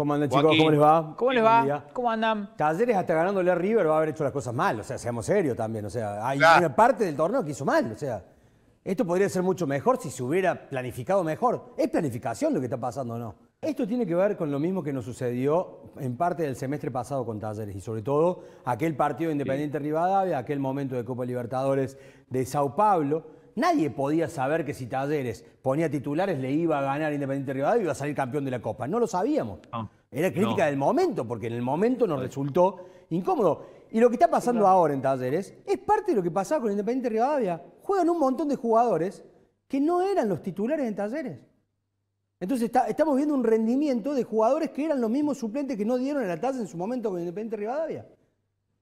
¿Cómo andan, chicos? ¿Cómo les va? ¿Cómo les va? ¿Cómo andan? Talleres hasta ganándole a River va a haber hecho las cosas mal, o sea, seamos serios también. O sea, hay una parte del torneo que hizo mal, o sea. Esto podría ser mucho mejor si se hubiera planificado mejor. Es planificación lo que está pasando, ¿no? Esto tiene que ver con lo mismo que nos sucedió en parte del semestre pasado con Talleres y sobre todo aquel partido Independiente Rivadavia, aquel momento de Copa Libertadores de Sao Paulo nadie podía saber que si Talleres ponía titulares le iba a ganar Independiente Rivadavia y iba a salir campeón de la Copa. No lo sabíamos. Era crítica del momento, porque en el momento nos resultó incómodo. Y lo que está pasando ahora en Talleres es parte de lo que pasaba con Independiente Rivadavia. Juegan un montón de jugadores que no eran los titulares en Talleres. Entonces estamos viendo un rendimiento de jugadores que eran los mismos suplentes que no dieron la tasa en su momento con Independiente Rivadavia.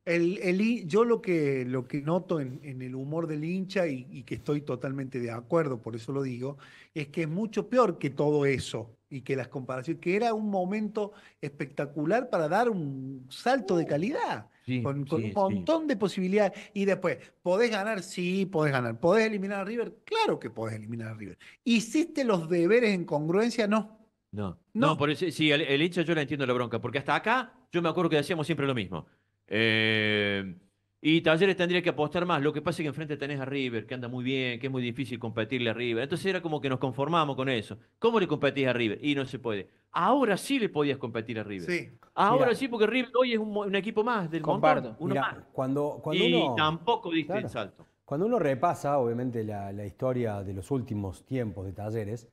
El, yo lo que, noto en, el humor del hincha y, que estoy totalmente de acuerdo, por eso lo digo, es que es mucho peor que todo eso y que las comparaciones, que era un momento espectacular para dar un salto de uh. calidad, con, un montón de posibilidades. Y después, ¿podés ganar? Sí, podés ganar. ¿Podés eliminar a River? Claro que podés eliminar a River. ¿Hiciste los deberes en congruencia? No. No, no, por eso, sí, el, hincha yo la entiendo la bronca, porque hasta acá yo me acuerdo que decíamos siempre lo mismo eh, y Talleres tendría que apostar más. Lo que pasa es que enfrente tenés a River, que anda muy bien, que es muy difícil competirle a River. Entonces era como que nos conformamos con eso. ¿Cómo le competís a River? Y no se puede. Ahora sí le podías competir a River. Ahora sí, porque River hoy es un, equipo más del Comparto. uno Cuando, cuando y tampoco diste el salto. Cuando uno repasa, obviamente, la, historia de los últimos tiempos de Talleres,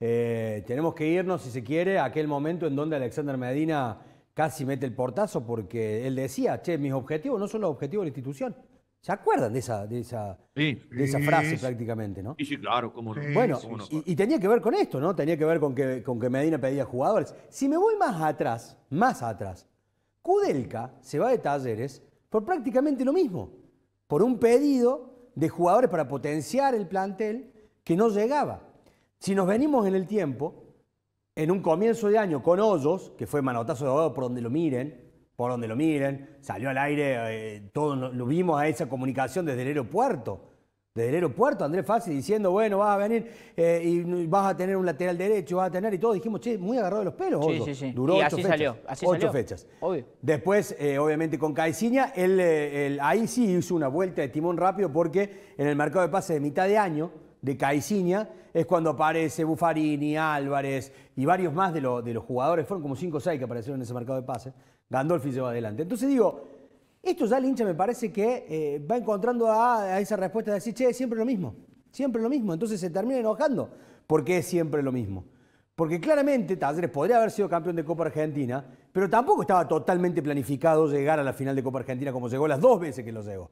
eh, tenemos que irnos, si se quiere, a aquel momento en donde Alexander Medina casi mete el portazo porque él decía, che, mis objetivos no son los objetivos de la institución. ¿Se acuerdan de esa, esa, de esa frase prácticamente, no? Sí, claro, bueno, Y, tenía que ver con esto, ¿no? Tenía que ver con que, con que Medina pedía jugadores. Si me voy más atrás, más atrás, Kudelka se va de Talleres por prácticamente lo mismo, por un pedido de jugadores para potenciar el plantel que no llegaba. Si nos venimos en el tiempo, en un comienzo de año con Hoyos, que fue manotazo de abogado por donde lo miren, por donde lo miren, salió al aire, eh, todos lo vimos a esa comunicación desde el aeropuerto. Desde el aeropuerto, Andrés Fácil, diciendo, bueno, vas a venir eh, y vas a tener un lateral derecho, vas a tener, y todos dijimos, che, muy agarrado de los pelos, sí, Sí, sí. Duró y ocho así fechas. Salió, así ocho fechas. Obvio. Después, eh, obviamente, con Caiciña, ahí sí hizo una vuelta de timón rápido porque en el mercado de pases de mitad de año, de Caicinia, es cuando aparece Buffarini, Álvarez y varios más de, los jugadores, fueron como 5 o 6 que aparecieron en ese mercado de pases, Gandolfi se va adelante. Entonces digo, esto ya el hincha me parece que eh, va encontrando a, esa respuesta de decir, che, siempre lo mismo, siempre lo mismo, entonces se termina enojando, porque es siempre lo mismo. Porque claramente Talleres podría haber sido campeón de Copa Argentina, pero tampoco estaba totalmente planificado llegar a la final de Copa Argentina como llegó las dos veces que lo llegó.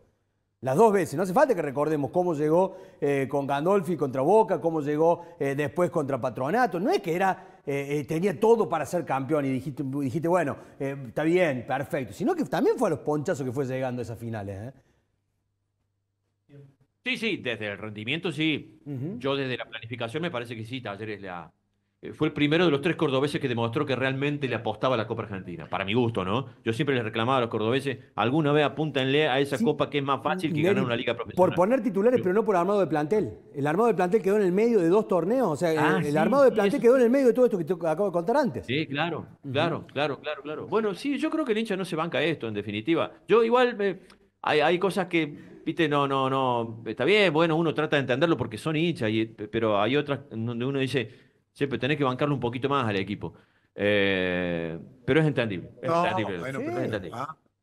Las dos veces. No hace falta que recordemos cómo llegó eh, con Gandolfi contra Boca, cómo llegó eh, después contra Patronato. No es que era, eh, tenía todo para ser campeón y dijiste, bueno, está bien, perfecto. Sino que también fue a los ponchazos que fue llegando a esas finales. Sí, sí, desde el rendimiento sí. Yo desde la planificación me parece que sí, es la, eh, fue el primero de los tres cordobeses que demostró que realmente le apostaba a la Copa Argentina. Para mi gusto, ¿no? Yo siempre les reclamaba a los cordobeses, alguna vez apúntenle a esa copa que es más fácil que ganar una liga profesional. Por poner titulares, pero no por armado de plantel. El armado de plantel quedó en el medio de dos torneos. O sea, ah, el, armado de plantel quedó en el medio de todo esto que te acabo de contar antes. Sí, claro, claro, claro, claro, claro. Bueno, sí, yo creo que el hincha no se banca esto, en definitiva. Yo igual eh, hay, cosas que viste, no, no, no, está bien, bueno, uno trata de entenderlo porque son hinchas, pero hay otras donde uno dice, Sí, pero tenés que bancarle un poquito más al equipo. Eh, pero es entendible.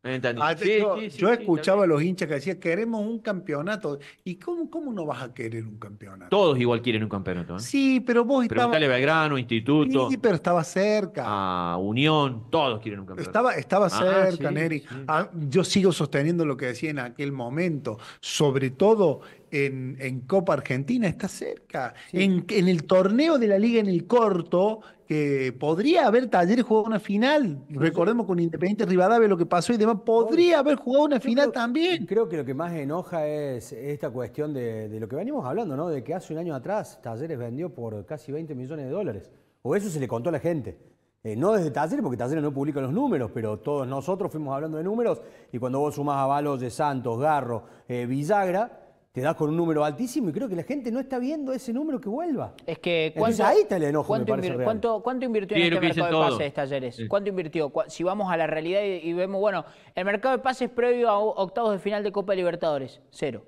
entendible. yo, escuchaba a los hinchas que decían, queremos un campeonato. ¿Y cómo, cómo no vas a querer un campeonato? Todos igual quieren un campeonato. ¿eh? Sí, pero vos estabas... Preguntale Belgrano, Instituto. Sí, pero estaba cerca. A ah, Unión, todos quieren un campeonato. Estaba, estaba ah, cerca, Neri. Ah, yo sigo sosteniendo lo que decía en aquel momento. Sobre todo en, Copa Argentina, está cerca. En, el torneo de la liga en el corto, que podría haber Talleres jugado una final. Recordemos con Independiente Rivadavia lo que pasó y demás, podría haber jugado una final también. Creo que lo que más enoja es esta cuestión de, lo que venimos hablando, ¿no? De que hace un año atrás Talleres vendió por casi 20 millones de dólares. O eso se le contó a la gente. Eh, no desde Talleres, porque Talleres no publica los números, pero todos nosotros fuimos hablando de números y cuando vos sumás a de Santos, Garro, eh, Villagra, te das con un número altísimo y creo que la gente no está viendo ese número que vuelva. Es que ¿cuánto, ¿cuánto, invirtió en este mercado de pases, Talleres? ¿Cuánto invirtió? Si vamos a la realidad y, vemos, bueno, el mercado de pases previo a octavos de final de Copa de Libertadores, cero.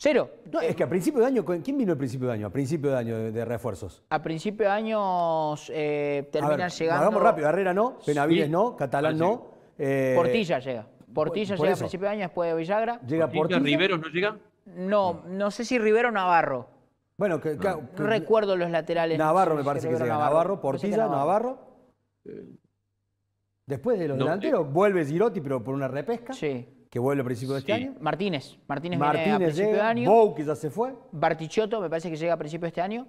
Cero. No, es que a principio de año, ¿quién vino a principio de año? A principio de año de, refuerzos. A principio de año eh, terminan llegando. Hagamos rápido, Herrera no, Benavides no, Catalán ah, no. Eh, Portilla llega. Portilla llega a principio de año, después de Villagra. Llega Portilla, Portilla. Riveros no llega. No, no sé si Rivero o Navarro. Bueno, No recuerdo los laterales. Navarro me parece que llega. Navarro, Portilla, Navarro. Eh, Después de los delanteros, eh, vuelve Girotti, pero por una repesca, Sí. que vuelve a principios de este año. Martínez. Martínez, viene a Martínez de año. Bou que ya se fue. Bartichotto me parece que llega a principios de este año.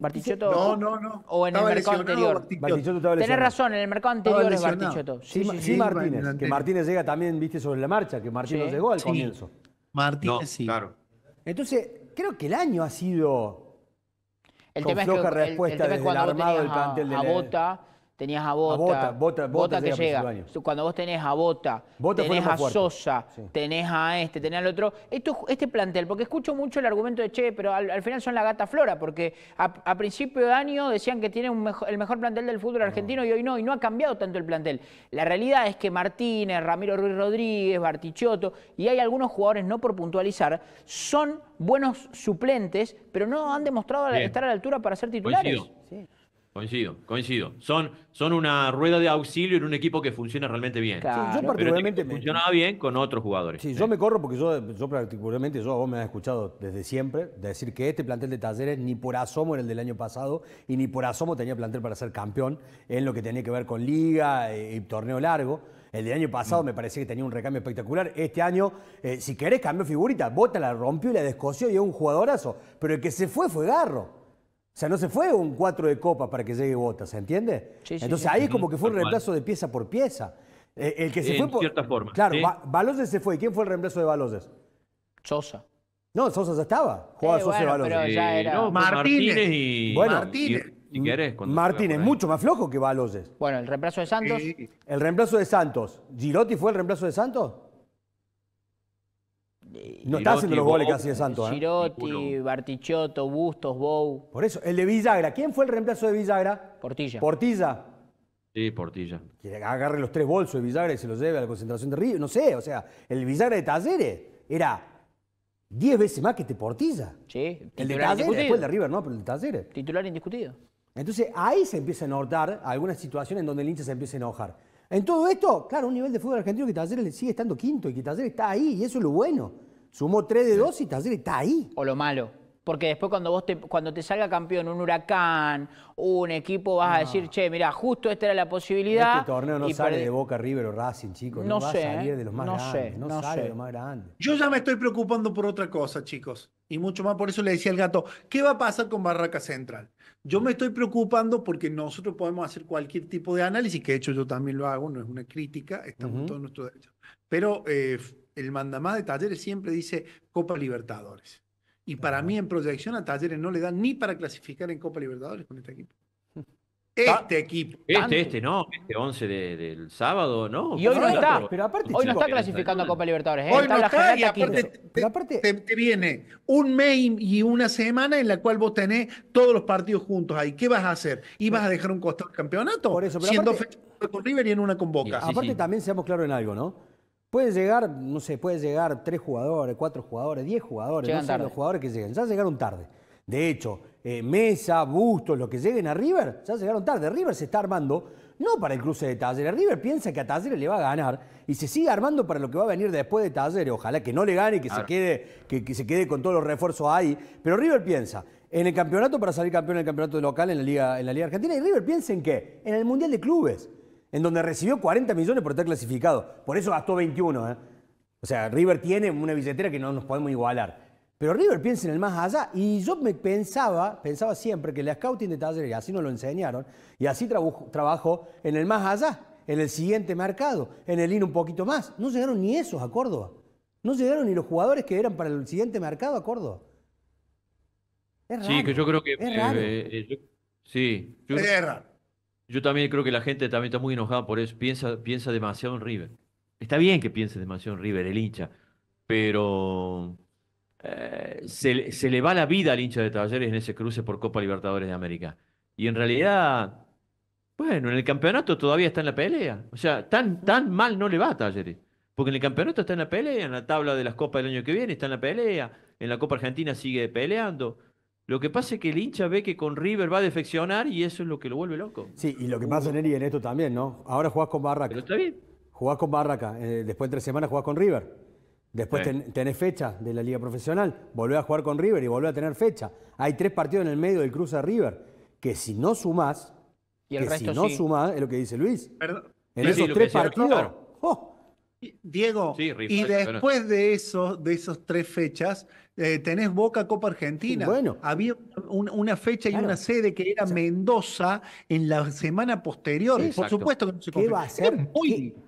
Bartichotto. No, no, no. o en el mercado anterior. Bartichotto. Tenés razón, en el mercado anterior es Bartichotto. Sí, Martínez, que Martínez llega también, viste, sobre la marcha, que Martínez llegó al comienzo. Martínez sí. claro. Entonces, creo que el año ha sido el con tema floja respuesta el, desde el armado del plantel de a, Bota, tenías a Bota. Bota, Bota, que llega. Cuando vos tenés a Bota, tenés a Sosa, tenés a este, tenés al otro. este plantel, porque escucho mucho el argumento de Che, pero al, final son la gata flora, porque a, principio de año decían que tiene el mejor plantel del fútbol argentino y hoy no, y no ha cambiado tanto el plantel. La realidad es que Martínez, Ramiro Ruiz Rodríguez, Bartichotto, y hay algunos jugadores, no por puntualizar, son buenos suplentes, pero no han demostrado estar a la altura para ser titulares. Coincido, coincido. Son, son una rueda de auxilio en un equipo que funciona realmente bien. yo particularmente funcionaba bien con otros jugadores. Sí, yo me corro porque yo, particularmente, yo vos me has escuchado desde siempre decir que este plantel de talleres ni por asomo era el del año pasado y ni por asomo tenía plantel para ser campeón en lo que tenía que ver con liga y, torneo largo. El del año pasado mm. me parecía que tenía un recambio espectacular. Este año, eh, si querés, cambió figurita. Bota la rompió y la descoció y es un jugadorazo. Pero el que se fue fue Garro. O sea, no se fue un 4 de copa para que llegue Botas, ¿se entiende? Sí, Entonces ahí es como que fue un reemplazo de pieza por pieza. Eh, el que se en fue por. cierta forma. Claro, Baloses se fue. ¿Quién fue el reemplazo de Baloses? Sosa. No, Sosa ya estaba. Jugaba Sosa bueno, y pues Martínez. Martínez Martínez. Martínez, mucho más flojo que Baloses. Bueno, el reemplazo de Santos. El reemplazo de Santos. ¿Girotti fue el reemplazo de Santos? No está haciendo los goles que hacía Santos. ¿eh? Girotti, ¿eh? Bustos, Bou. Por eso, el de Villagra. ¿Quién fue el reemplazo de Villagra? Portilla. Portilla. Sí, Portilla. Que agarre los tres bolsos de Villagra y se los lleve a la concentración de Río. No sé, o sea, el Villagra de Talleres era 10 veces más que este Portilla. Sí, el de Talleres, después de River, no, pero el de Talleres. Titular indiscutido. Entonces ahí se empieza a notar algunas situaciones en donde el hincha se empieza a enojar. En todo esto, claro, un nivel de fútbol argentino que Talleres sigue estando quinto y que Talleres está ahí, y eso es lo bueno. Sumó 3 de 2 y Talleres está ahí. O lo malo. Porque después cuando vos te, cuando te salga campeón un huracán, un equipo, vas a decir, che, mira, justo esta era la posibilidad. Este torneo no sale de Boca River o Racing, chicos. No, va a salir de los más no grandes. Sé, no, sale de los más grandes. Yo ya me estoy preocupando por otra cosa, chicos. Y mucho más por eso le decía al gato, ¿qué va a pasar con Barraca Central? Yo me estoy preocupando porque nosotros podemos hacer cualquier tipo de análisis, que de hecho yo también lo hago, no es una crítica, estamos todos todos nuestros Pero eh, el mandamás de talleres siempre dice Copa Libertadores. Y para mí en proyección a Talleres no le dan ni para clasificar en Copa Libertadores con este equipo. Este equipo. Este, este, no, este 11 del sábado, ¿no? Y hoy no, está, pero aparte hoy no está clasificando a Copa Libertadores. ¿eh? Hoy está no está, y aparte, te, viene un mes y una semana en la cual vos tenés todos los partidos juntos ahí. ¿Qué vas a hacer? ¿Y vas a dejar un costado al campeonato? Por eso, pero siendo aparte... fecha con River y en una con Boca. aparte también seamos claros en algo, ¿no? Pueden llegar, no sé, puede llegar tres jugadores, cuatro jugadores, diez jugadores, no sé los jugadores que lleguen. Ya llegaron tarde. De hecho, eh, Mesa, Bustos, los que lleguen a River, ya llegaron tarde. River se está armando, no para el cruce de Talleres. River piensa que a Talleres le va a ganar y se sigue armando para lo que va a venir después de Talleres. Ojalá que no le gane y que, se quede, que, se quede con todos los refuerzos ahí. Pero River piensa en el campeonato para salir campeón en el campeonato local en la Liga, en la Liga Argentina. Y River piensa en qué? En el Mundial de Clubes en donde recibió 40 millones por estar clasificado. Por eso gastó 21. ¿eh? O sea, River tiene una billetera que no nos podemos igualar. Pero River piensa en el más allá. Y yo me pensaba, pensaba siempre que el scouting de Talleres, así nos lo enseñaron, y así trabajó en el más allá, en el siguiente mercado, en el IN un poquito más. No llegaron ni esos a Córdoba. No llegaron ni los jugadores que eran para el siguiente mercado a Córdoba. Es raro, sí, que yo creo que. Eh, eh, sí. es yo también creo que la gente también está muy enojada por eso. Piensa, piensa demasiado en River. Está bien que piense demasiado en River, el hincha, pero eh, se, le va la vida al hincha de Talleres en ese cruce por Copa Libertadores de América. Y en realidad, bueno, en el campeonato todavía está en la pelea. O sea, tan, tan mal no le va a Talleres. Porque en el campeonato está en la pelea, en la tabla de las copas del año que viene está en la pelea, en la Copa Argentina sigue peleando. Lo que pasa es que el hincha ve que con River va a defeccionar y eso es lo que lo vuelve loco. Sí, y lo que pasa, uh. Neri, en esto también, ¿no? Ahora jugás con Barraca. Pero está bien. Jugás con Barraca. Eh, después de tres semanas jugás con River. Después tenés fecha de la Liga Profesional. Volvés a jugar con River y volvés a tener fecha. Hay tres partidos en el medio del cruce a River que si no sumás. que si no es lo que dice Luis. Perdón. En esos tres partidos. Diego, y después de eso de esos tres fechas, eh, tenés Boca Copa Argentina. Bueno. Había una fecha y una sede que era Mendoza en la semana posterior. Por supuesto que no se ¿Qué va, a hacer,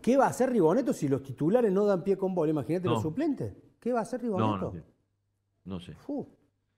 ¿Qué, va, a hacer, Riboneto si los titulares no dan pie con bola? Imagínate los suplentes. ¿Qué va a hacer Riboneto? No sé.